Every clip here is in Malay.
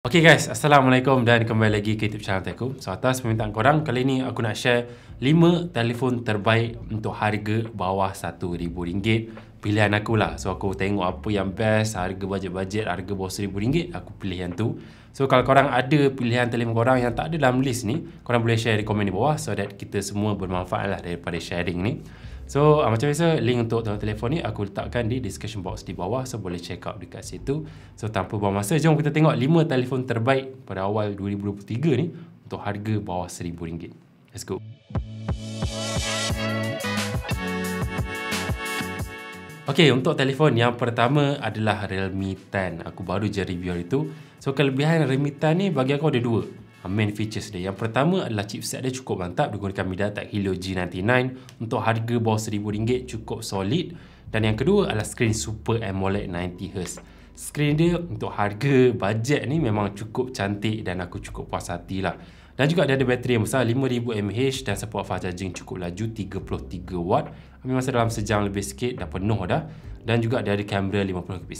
Ok guys, Assalamualaikum dan kembali lagi ke YouTube channel Teku So atas permintaan korang, kali ini aku nak share 5 telefon terbaik untuk harga bawah RM1,000 Pilihan aku lah, so aku tengok apa yang best, harga bajet-bajet, harga bawah RM1,000 Aku pilih yang tu So kalau korang ada pilihan telefon korang yang tak ada dalam list ni Korang boleh share di komen di bawah so that kita semua bermanfaat lah daripada sharing ni So uh, macam biasa link untuk telefon ni aku letakkan di description box di bawah so boleh check out dekat situ. So tanpa buang masa jom kita tengok 5 telefon terbaik pada awal 2023 ni untuk harga bawah RM1000. Let's go. Okay, untuk telefon yang pertama adalah Realme 10. Aku baru je review hari tu. So, kelebihan Realme 10 ni bagi aku ada dua. Ah, main features dia. Yang pertama adalah chipset dia cukup mantap digunakan MediaTek Helio G99 untuk harga bawah RM1,000 cukup solid. Dan yang kedua adalah screen Super AMOLED 90Hz. Screen dia untuk harga bajet ni memang cukup cantik dan aku cukup puas hati lah. Dan juga dia ada bateri yang besar 5000mAh dan support fast charging cukup laju 33W. Ambil masa dalam sejam lebih sikit dah penuh dah. Dan juga dia ada kamera 50MP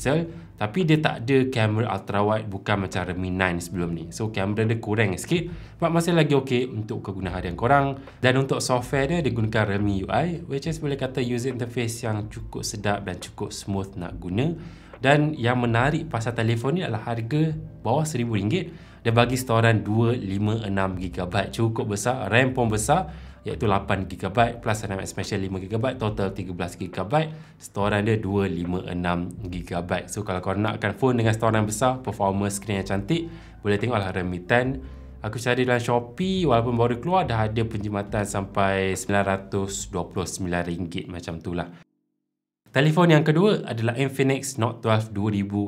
tapi dia tak ada kamera ultrawide bukan macam Redmi 9 sebelum ni. So kamera dia kurang sikit but masih lagi okey untuk kegunaan harian korang. Dan untuk software dia, dia gunakan Redmi UI which is boleh kata user interface yang cukup sedap dan cukup smooth nak guna. Dan yang menarik pasal telefon ni adalah harga bawah RM1,000 dia bagi setoran 256GB cukup besar RAM pun besar iaitu 8GB plus 6 expansion 5GB total 13GB storan dia 256GB so kalau korang nakkan phone dengan storan besar performa screen yang cantik boleh tengoklah Redmi 10 Aku cari dalam Shopee walaupun baru keluar dah ada penjimatan sampai RM929 macam tu lah. Telefon yang kedua adalah Infinix Note 12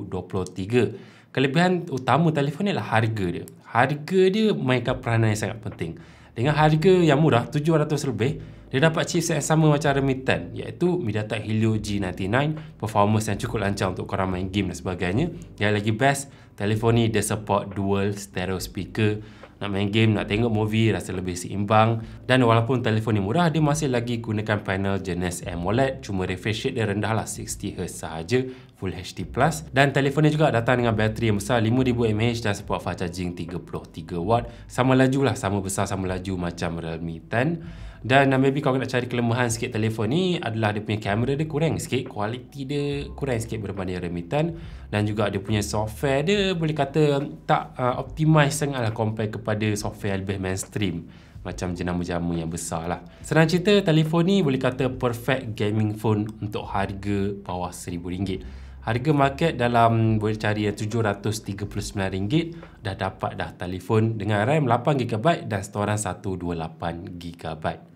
2023. Kelebihan utama telefon ni adalah harga dia. Harga dia mainkan peranan yang sangat penting dengan harga yang murah 700 lebih dia dapat chipset yang sama macam Remitan iaitu Mediatek Helio G99 performance yang cukup lancar untuk korang main game dan sebagainya yang lagi best telefon ni dia support dual stereo speaker nak main game, nak tengok movie rasa lebih seimbang dan walaupun telefon ni murah dia masih lagi gunakan panel jenis AMOLED cuma refresh rate dia rendah lah 60Hz sahaja Full HD Plus dan telefon ni juga datang dengan bateri yang besar 5000mAh dan support fast charging 33W sama laju lah sama besar sama laju macam Realme 10 dan uh, maybe kau nak cari kelemahan sikit telefon ni adalah dia punya kamera dia kurang sikit, kualiti dia kurang sikit berbanding remitan dan juga dia punya software dia boleh kata tak uh, optimize sangatlah compare kepada software lebih mainstream macam jenama-jenama yang besar lah. Senang cerita, telefon ni boleh kata perfect gaming phone untuk harga bawah rm ringgit. Harga market dalam boleh cari yang RM739 dah dapat dah telefon dengan RAM 8GB dan setoran 128GB.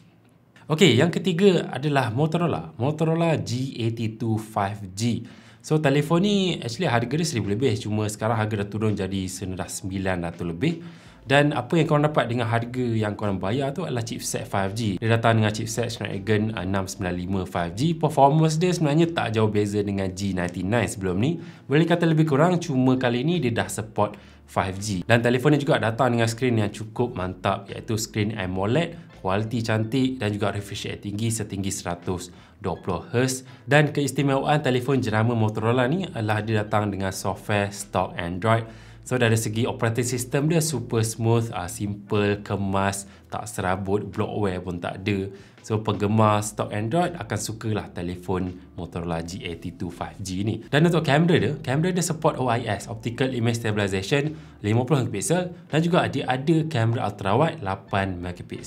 Okey, yang ketiga adalah Motorola. Motorola G82 5G. So, telefon ni actually harga dia RM1,000 lebih. Cuma sekarang harga dah turun jadi senedah sembilan atau lebih dan apa yang korang dapat dengan harga yang korang bayar tu adalah chipset 5G dia datang dengan chipset Snapdragon 695 uh, 5G performance dia sebenarnya tak jauh beza dengan G99 sebelum ni boleh kata lebih kurang cuma kali ni dia dah support 5G dan telefon ni juga datang dengan skrin yang cukup mantap iaitu skrin AMOLED kualiti cantik dan juga refresh rate tinggi setinggi 120Hz dan keistimewaan telefon jerama Motorola ni adalah dia datang dengan software stock Android So dari segi operating system dia super smooth, uh, simple, kemas, tak serabut, blockware pun tak ada. So penggemar stock Android akan sukalah telefon Motorola G82 5G ni. Dan untuk kamera dia, kamera dia support OIS, Optical Image Stabilization 50MP dan juga dia ada kamera ultrawide 8MP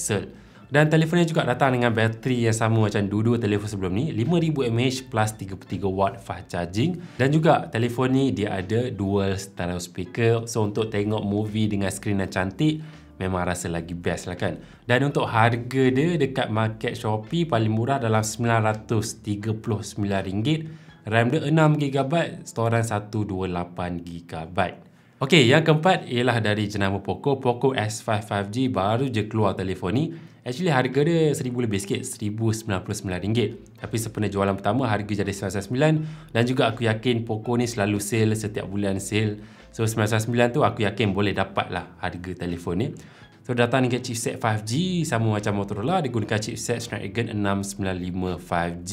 dan telefonnya juga datang dengan bateri yang sama macam dua-dua telefon sebelum ni 5000mAh plus 33W fast charging dan juga telefon ni dia ada dual stereo speaker so untuk tengok movie dengan skrin yang cantik memang rasa lagi best lah kan dan untuk harga dia dekat market Shopee paling murah dalam RM939 RAM dia 6GB storan 128GB Okey, yang keempat ialah dari jenama Poco, Poco S5 5G baru je keluar telefon ni. Actually harga dia RM1,000 lebih sikit, RM1,099. Tapi sempena jualan pertama harga jadi RM1,099 dan juga aku yakin Poco ni selalu sale setiap bulan sale. So RM1,099 tu aku yakin boleh dapat lah harga telefon ni. So datang dengan chipset 5G sama macam Motorola digunakan chipset Snapdragon 695 5G.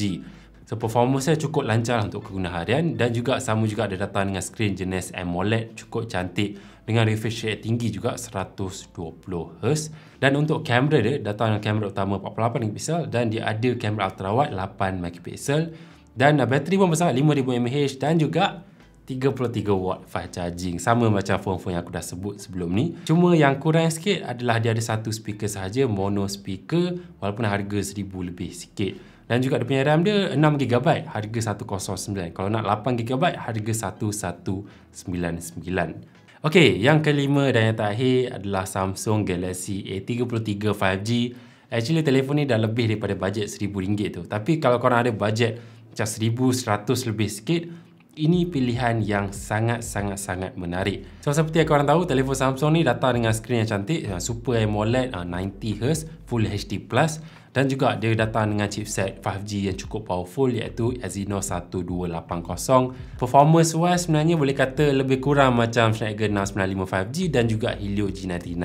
So performance dia cukup lancar lah untuk kegunaan harian dan juga sama juga ada datang dengan screen jenis AMOLED cukup cantik dengan refresh rate tinggi juga 120Hz dan untuk kamera dia datang dengan kamera utama 48MP dan dia ada kamera ultrawide 8MP dan bateri pun besar 5000mAh dan juga 33W fast charging sama macam phone-phone yang aku dah sebut sebelum ni cuma yang kurang sikit adalah dia ada satu speaker sahaja mono speaker walaupun harga 1000 lebih sikit dan juga dia punya RAM dia 6GB harga 109 kalau nak 8GB harga 1199 Okey, yang kelima dan yang terakhir adalah Samsung Galaxy A33 5G actually telefon ni dah lebih daripada bajet RM1000 tu tapi kalau korang ada bajet macam RM1100 lebih sikit ini pilihan yang sangat-sangat-sangat menarik so seperti yang korang tahu telefon Samsung ni datang dengan skrin yang cantik super AMOLED 90Hz ah, full HD dan juga dia datang dengan chipset 5G yang cukup powerful iaitu Exynos 1280 performance wise sebenarnya boleh kata lebih kurang macam Snapdragon 695 5G dan juga Helio G99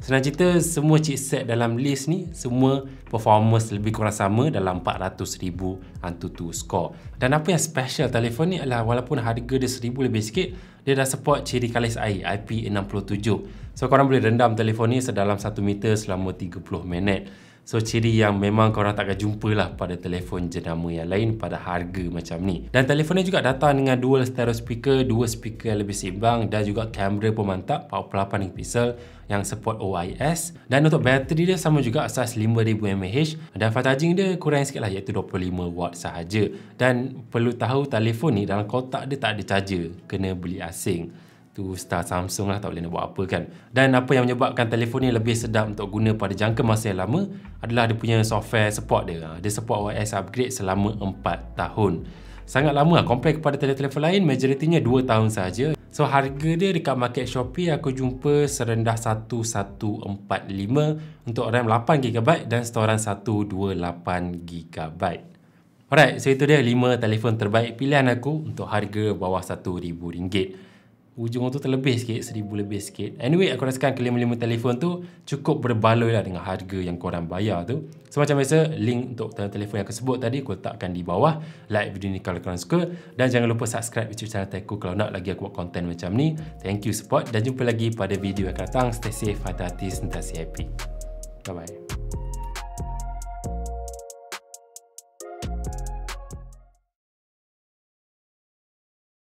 senang cerita semua chipset dalam list ni semua performance lebih kurang sama dalam 400,000 Antutu score dan apa yang special telefon ni adalah walaupun harga dia 1000 lebih sikit dia dah support ciri kalis air IP67 so korang boleh rendam telefon ni sedalam 1 meter selama 30 minit So ciri yang memang korang takkan jumpa lah pada telefon jenama yang lain pada harga macam ni. Dan telefon ni juga datang dengan dual stereo speaker, dua speaker yang lebih seimbang dan juga kamera pun mantap 48MP yang support OIS. Dan untuk bateri dia sama juga saiz 5000mAh dan fast charging dia kurang sikit lah iaitu 25W sahaja. Dan perlu tahu telefon ni dalam kotak dia tak ada charger, kena beli asing tu star Samsung lah tak boleh nak buat apa kan dan apa yang menyebabkan telefon ni lebih sedap untuk guna pada jangka masa yang lama adalah dia punya software support dia ha, dia support OS upgrade selama 4 tahun sangat lama lah compare kepada telefon-telefon lain majoritinya 2 tahun saja. so harga dia dekat market Shopee aku jumpa serendah 1145 untuk RAM 8GB dan storan 128GB Alright, so itu dia 5 telefon terbaik pilihan aku untuk harga bawah RM1,000. Ujung tu terlebih sikit Seribu lebih sikit Anyway aku rasakan Kelima-lima telefon tu Cukup berbaloi lah Dengan harga yang korang bayar tu So macam biasa Link untuk telefon yang aku sebut tadi Aku letakkan di bawah Like video ni kalau korang suka Dan jangan lupa subscribe YouTube channel Teku Kalau nak lagi aku buat content macam ni Thank you support Dan jumpa lagi pada video yang akan datang Stay safe Hati-hati Sentasi happy Bye-bye